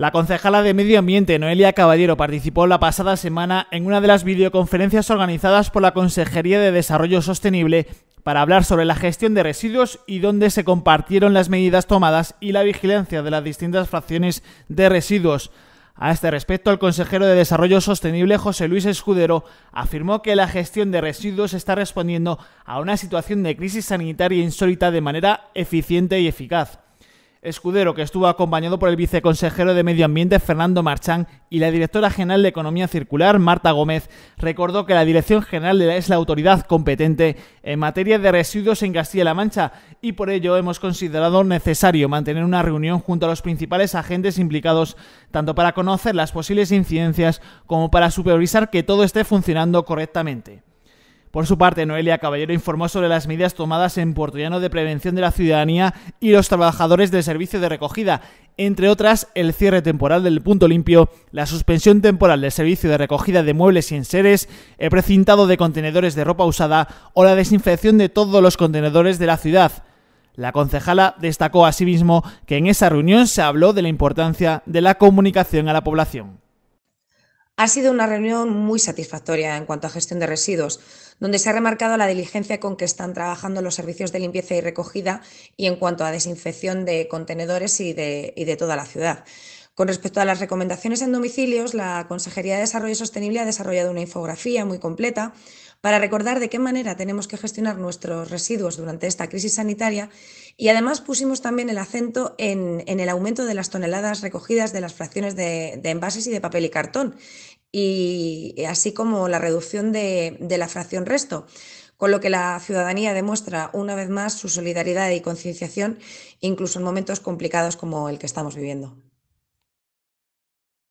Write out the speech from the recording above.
La concejala de Medio Ambiente, Noelia Caballero, participó la pasada semana en una de las videoconferencias organizadas por la Consejería de Desarrollo Sostenible para hablar sobre la gestión de residuos y dónde se compartieron las medidas tomadas y la vigilancia de las distintas fracciones de residuos. A este respecto, el consejero de Desarrollo Sostenible, José Luis Escudero, afirmó que la gestión de residuos está respondiendo a una situación de crisis sanitaria insólita de manera eficiente y eficaz. Escudero, que estuvo acompañado por el viceconsejero de Medio Ambiente Fernando Marchán y la directora general de Economía Circular Marta Gómez, recordó que la Dirección General es la autoridad competente en materia de residuos en Castilla-La Mancha y por ello hemos considerado necesario mantener una reunión junto a los principales agentes implicados, tanto para conocer las posibles incidencias como para supervisar que todo esté funcionando correctamente. Por su parte, Noelia Caballero informó sobre las medidas tomadas en Puerto Llano de prevención de la ciudadanía y los trabajadores del servicio de recogida, entre otras el cierre temporal del punto limpio, la suspensión temporal del servicio de recogida de muebles y enseres, el precintado de contenedores de ropa usada o la desinfección de todos los contenedores de la ciudad. La concejala destacó asimismo que en esa reunión se habló de la importancia de la comunicación a la población. Ha sido una reunión muy satisfactoria en cuanto a gestión de residuos, donde se ha remarcado la diligencia con que están trabajando los servicios de limpieza y recogida y en cuanto a desinfección de contenedores y de, toda la ciudad. Con respecto a las recomendaciones en domicilios, la Consejería de Desarrollo Sostenible ha desarrollado una infografía muy completa para recordar de qué manera tenemos que gestionar nuestros residuos durante esta crisis sanitaria y además pusimos también el acento en, el aumento de las toneladas recogidas de las fracciones de, envases y de papel y cartón, y así como la reducción de la fracción resto con lo que la ciudadanía demuestra una vez más su solidaridad y concienciación, incluso en momentos complicados como el que estamos viviendo.